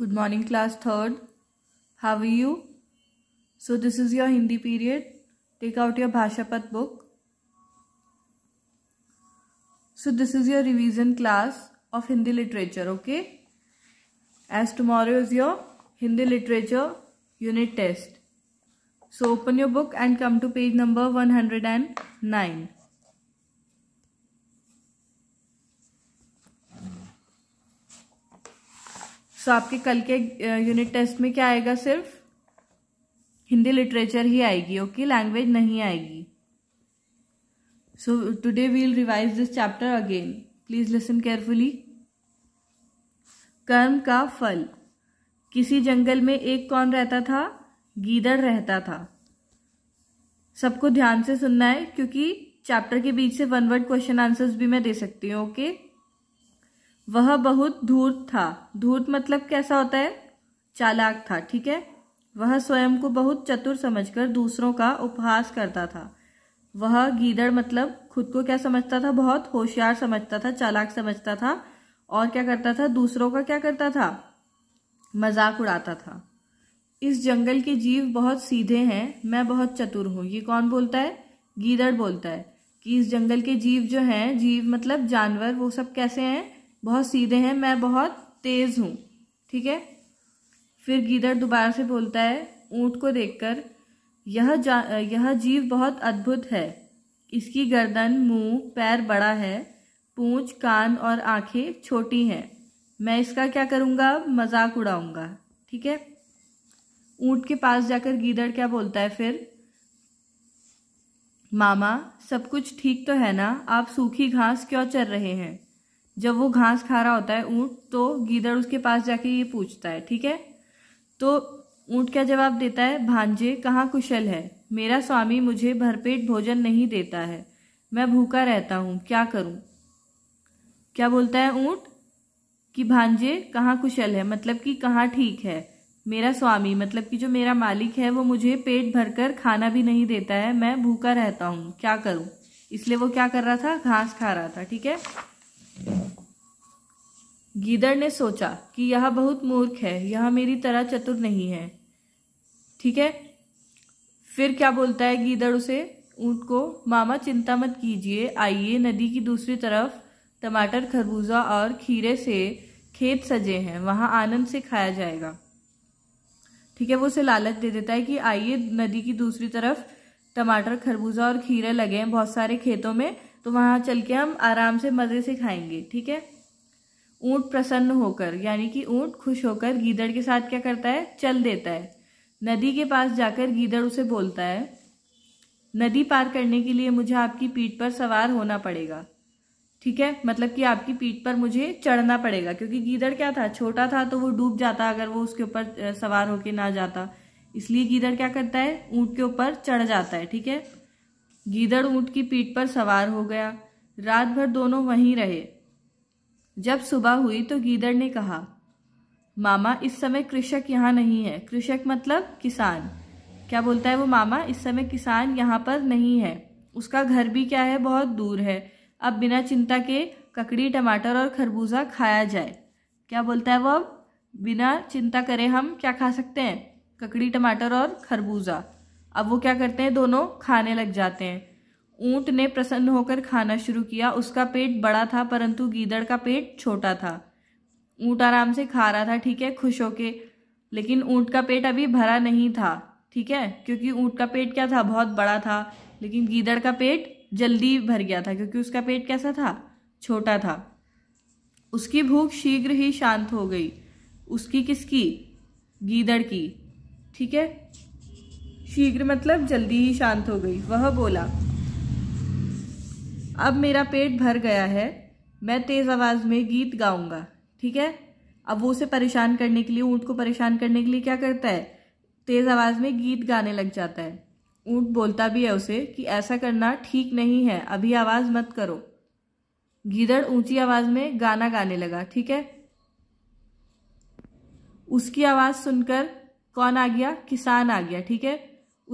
Good morning class 3rd. How are you? So this is your Hindi period. Take out your Bhashapat book. So this is your revision class of Hindi literature, okay? As tomorrow is your Hindi literature unit test. So open your book and come to page number 109. So so, आपके कल के unit test में क्या आएगा सिर्फ Hindi literature ही आएगी okay language नहीं आएगी so today will revise this chapter again please listen carefully कर्म का फल किसी जंगल में एक कौन रहता था गीदड़ रहता था सबको ध्यान से सुनना है क्योंकि चैप्टर के बीच से वन वर्ड क्वेश्चन आंसर्स भी मैं दे सकती हूँ ओके okay? वह बहुत धूर्त था धूर्त मतलब कैसा होता है चालाक था ठीक है वह स्वयं को बहुत चतुर समझकर दूसरों का उपहास करता था वह गीदड़ मतलब खुद को क्या समझता था बहुत होशियार समझता था चालाक समझता था और क्या करता था दूसरों का क्या करता था मजाक उड़ाता था इस जंगल के जीव बहुत सीधे हैं मैं बहुत चतुर हूं ये कौन बोलता है गीदड़ बोलता है कि इस जंगल के जीव जो हैं जीव मतलब जानवर वो सब कैसे हैं बहुत सीधे हैं मैं बहुत तेज़ हूँ ठीक है फिर गीदड़ दोबारा से बोलता है ऊँट को देखकर यह जा यह जीव बहुत अद्भुत है इसकी गर्दन मुंह, पैर बड़ा है पूंछ, कान और आंखें छोटी हैं मैं इसका क्या करूँगा मजाक उड़ाऊँगा ठीक है ऊँट के पास जाकर गीदड़ क्या बोलता है फिर मामा सब कुछ ठीक तो है ना आप सूखी घास क्यों चर रहे हैं जब वो घास खा रहा होता है ऊँट तो गीदड़ उसके पास जाके ये पूछता है ठीक है तो ऊँट क्या जवाब देता है भांजे कहाँ कुशल है मेरा स्वामी मुझे भरपेट भोजन नहीं देता है मैं भूखा रहता हूँ क्या करूँ क्या बोलता है ऊँट कि भांजे कहाँ कुशल है मतलब कि कहाँ ठीक है मेरा स्वामी मतलब कि जो मेरा मालिक है वो मुझे पेट भरकर खाना भी नहीं देता है मैं भूखा रहता हूँ क्या करूँ इसलिए वो क्या कर रहा था घास खा रहा था ठीक है गीदड़ ने सोचा कि यह बहुत मूर्ख है यह मेरी तरह चतुर नहीं है ठीक है फिर क्या बोलता है गीदड़ उसे ऊँट को मामा चिंता मत कीजिए आइए नदी की दूसरी तरफ टमाटर खरबूजा और खीरे से खेत सजे हैं वहाँ आनंद से खाया जाएगा ठीक है वो उसे लालच दे देता है कि आइए नदी की दूसरी तरफ टमाटर खरबूजा और खीरे लगे हैं बहुत सारे खेतों में तो वहाँ चल के हम आराम से मज़े से खाएंगे ठीक है ऊँट प्रसन्न होकर यानी कि ऊँट खुश होकर गीदड़ के साथ क्या करता है चल देता है नदी के पास जाकर गीदड़ उसे बोलता है नदी पार करने के लिए मुझे आपकी पीठ पर सवार होना पड़ेगा ठीक है मतलब कि आपकी पीठ पर मुझे चढ़ना पड़ेगा क्योंकि गीदड़ क्या था छोटा था तो वो डूब जाता अगर वो उसके ऊपर सवार होके ना जाता इसलिए गीदड़ क्या करता है ऊँट के ऊपर चढ़ जाता है ठीक है गीदड़ ऊँट की पीठ पर सवार हो गया रात भर दोनों वहीं रहे जब सुबह हुई तो गीदड़ ने कहा मामा इस समय कृषक यहाँ नहीं है कृषक मतलब किसान क्या बोलता है वो मामा इस समय किसान यहाँ पर नहीं है उसका घर भी क्या है बहुत दूर है अब बिना चिंता के ककड़ी टमाटर और खरबूजा खाया जाए क्या बोलता है वो अब बिना चिंता करे हम क्या खा सकते हैं ककड़ी टमाटर और खरबूजा अब वो क्या करते हैं दोनों खाने लग जाते हैं ऊंट ने प्रसन्न होकर खाना शुरू किया उसका पेट बड़ा था परंतु गीदड़ का पेट छोटा था ऊँट आराम से खा रहा था ठीक है खुश होके लेकिन ऊँट का पेट अभी भरा नहीं था ठीक है क्योंकि ऊँट का पेट क्या था बहुत बड़ा था लेकिन गीदड़ का पेट जल्दी भर गया था क्योंकि उसका पेट कैसा था छोटा था उसकी भूख शीघ्र ही शांत हो गई उसकी किसकी गीदड़ की ठीक है शीघ्र मतलब जल्दी ही शांत हो गई वह बोला अब मेरा पेट भर गया है मैं तेज़ आवाज़ में गीत गाऊंगा ठीक है अब वो उसे परेशान करने के लिए ऊँट को परेशान करने के लिए क्या करता है तेज़ आवाज़ में गीत गाने लग जाता है ऊँट बोलता भी है उसे कि ऐसा करना ठीक नहीं है अभी आवाज़ मत करो गीदड़ ऊंची आवाज़ में गाना गाने लगा ठीक है उसकी आवाज़ सुनकर कौन आ गया किसान आ गया ठीक है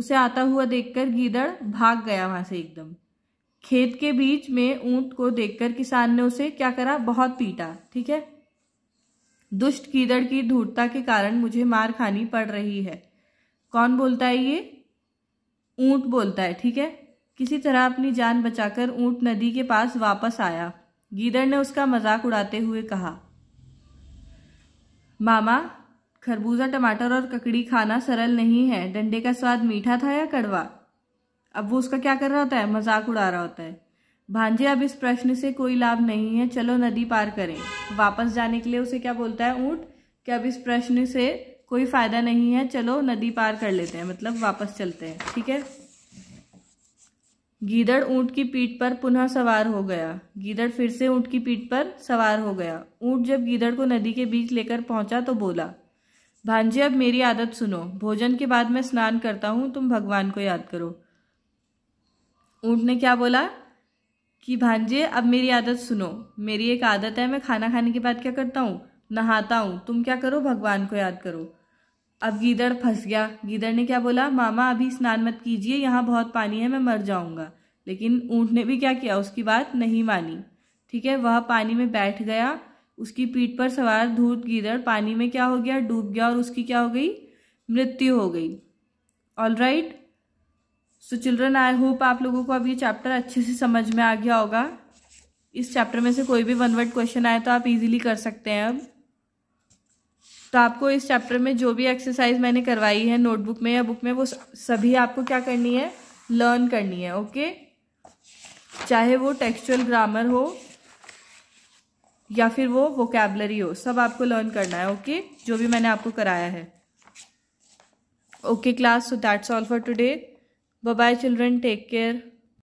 उसे आता हुआ देखकर गीदड़ भाग गया वहां से एकदम खेत के बीच में ऊंट को देखकर किसान ने उसे क्या करा बहुत पीटा ठीक है दुष्ट कीड़ड़ की धूर्तता के कारण मुझे मार खानी पड़ रही है कौन बोलता है ये ऊंट बोलता है ठीक है किसी तरह अपनी जान बचाकर ऊंट नदी के पास वापस आया गीदड़ ने उसका मजाक उड़ाते हुए कहा मामा खरबूजा टमाटर और ककड़ी खाना सरल नहीं है डंडे का स्वाद मीठा था या कड़वा अब वो उसका क्या कर रहा होता है मजाक उड़ा रहा होता है भांजे अब इस प्रश्न से कोई लाभ नहीं है चलो नदी पार करें वापस जाने के लिए उसे क्या बोलता है ऊँट कि अब इस प्रश्न से कोई फ़ायदा नहीं है चलो नदी पार कर लेते हैं मतलब वापस चलते हैं ठीक है गीदड़ ऊँट की पीठ पर पुनः सवार हो गया गीदड़ फिर से ऊँट की पीठ पर सवार हो गया ऊँट जब गीदड़ को नदी के बीच लेकर पहुंचा तो बोला भांजे अब मेरी आदत सुनो भोजन के बाद मैं स्नान करता हूँ तुम भगवान को याद करो ऊँट ने क्या बोला कि भांजे अब मेरी आदत सुनो मेरी एक आदत है मैं खाना खाने के बाद क्या करता हूँ नहाता हूँ तुम क्या करो भगवान को याद करो अब गीदड़ फंस गया गीदड़ ने क्या बोला मामा अभी स्नान मत कीजिए यहाँ बहुत पानी है मैं मर जाऊँगा लेकिन ऊँट ने भी क्या किया उसकी बात नहीं मानी ठीक है वह पानी में बैठ गया उसकी पीठ पर सवार धूत गीदड़ पानी में क्या हो गया डूब गया और उसकी क्या हो गई मृत्यु हो गई all right right? So children I hope आप लोगों को अब ये चैप्टर अच्छे से समझ में आ गया होगा इस चैप्टर में से कोई भी वन वर्ड क्वेश्चन आए तो आप इजीली कर सकते हैं अब तो आपको इस चैप्टर में जो भी एक्सरसाइज मैंने करवाई है नोटबुक में या बुक में वो सभी आपको क्या करनी है लर्न करनी है ओके चाहे वो टेक्सचुअल ग्रामर हो या फिर वो वोकेबलरी हो सब आपको लर्न करना है ओके जो भी मैंने आपको कराया है okay class so that's all for today Bye bye, children. Take care.